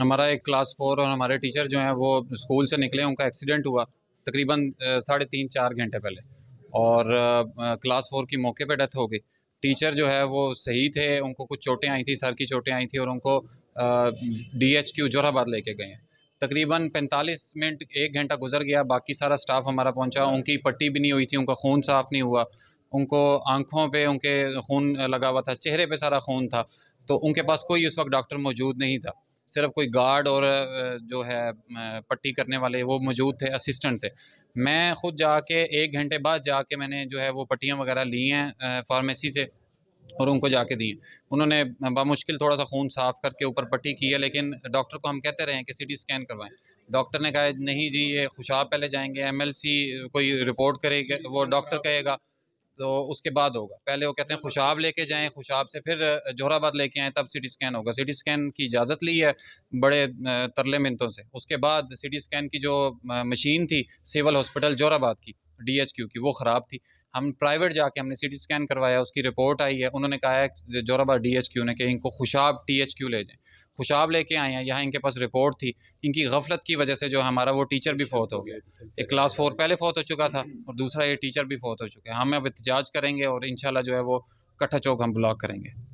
हमारा एक class four और हमारे टीचर जो हैं वो स्कूल से निकले उनका एक्सीडेंट हुआ तकरीबन साढ़े तीन चार घंटे पहले और क्लास फोर की मौके पर डेथ हो गई टीचर जो है वो सही थे उनको कुछ चोटें आई थी सर की चोटें आई थी और उनको डी एच क्यू जोराबाद लेके गए तकरीबन 45 मिनट एक घंटा गुजर गया बाकी सारा स्टाफ हमारा पहुंचा उनकी पट्टी भी नहीं हुई थी उनका खून साफ नहीं हुआ उनको आंखों पे उनके खून लगा हुआ था चेहरे पे सारा खून था तो उनके पास कोई उस वक्त डॉक्टर मौजूद नहीं था सिर्फ कोई गार्ड और जो है पट्टी करने वाले वो मौजूद थे असिस्टेंट थे मैं ख़ुद जाके एक घंटे बाद जाके मैंने जो है वो पट्टियाँ वगैरह ली हैं फार्मेसी से और उनको जाके दिए उन्होंने बामुश्किल थोड़ा सा खून साफ करके ऊपर पट्टी की है लेकिन डॉक्टर को हम कहते रहे कि सी स्कैन करवाएं डॉक्टर ने कहा नहीं जी ये खुशाब पहले जाएंगे एमएलसी कोई रिपोर्ट करेगा वो डॉक्टर कहेगा तो उसके बाद होगा पहले वो कहते हैं खुशाब लेके जाएं खुशाब से फिर जोहराबाद लेके आएँ तब सिटी स्कैन होगा सिटी स्कैन की इजाज़त ली है बड़े तरले मिनतों से उसके बाद सिटी स्कैन की जो मशीन थी सिविल हॉस्पिटल जोहराबाद की डी एच क्यू की वो ख़राब थी हम प्राइवेट जाके हमने सी टी स्कैन करवाया उसकी रिपोर्ट आई है उन्होंने कहा है जोराबा डी एच क्यू ने कि इनको खुशाब टी एच क्यू ले जाएँ खुशाब लेके आए हैं यहाँ इनके पास रिपोर्ट थी इनकी गफलत की वजह से जो हमारा वो टीचर भी फौत हो गया एक क्लास फोर पहले फौत हो चुका था और दूसरा ये टीचर भी फौत हो चुका है हम अब एहतजाज करेंगे और इन जो है वो कट्ठा चौक हम ब्लॉक करेंगे